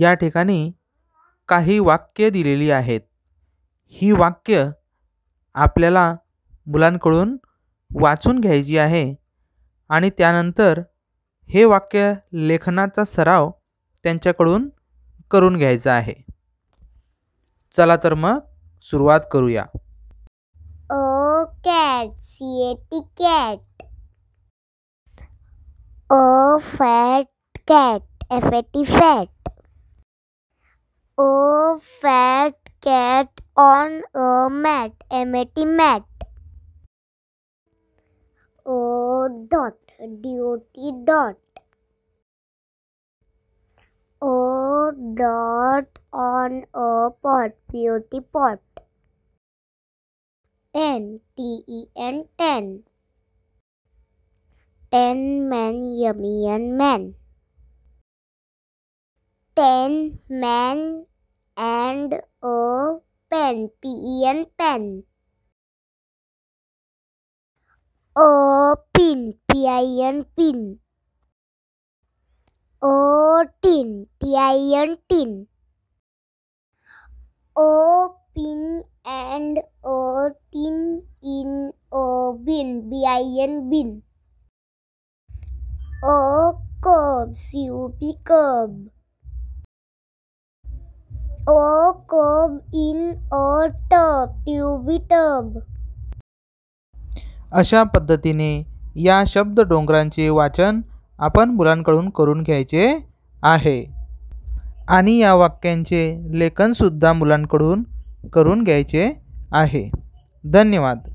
या ठिकाणी काही वाक्य दिलेली आहेत ही वाक्य आपल्याला मुलांकडून वाचून घ्यायची आहे आणि त्यानंतर हे वाक्य लेखनाचा सराव त्यांच्याकडून करून घ्यायचा आहे चला तर मग सुरुवात करूया ओ cat C A T cat ओ fat cat F A fat a fat cat on a mat, M-A-T mat. O dot, D-O-T dot. O dot on a pot, beauty pot. Ten, T-E-N, ten. Ten men, yummy and men. Ten men and a pen. P E N pen. O pin. P I N pin. O tin. T I N tin. O pin and O tin in O bin. B I N bin. O curb. cup curb. O curve in a tub अशा पद्धतीने या शब्द डोंगरांचे वाचन आपण मुलांकडून करून घ्यायचे आहे आणि या वाक्यांचे लेखनसुद्धा मुलांकडून करून घ्यायचे आहे धन्यवाद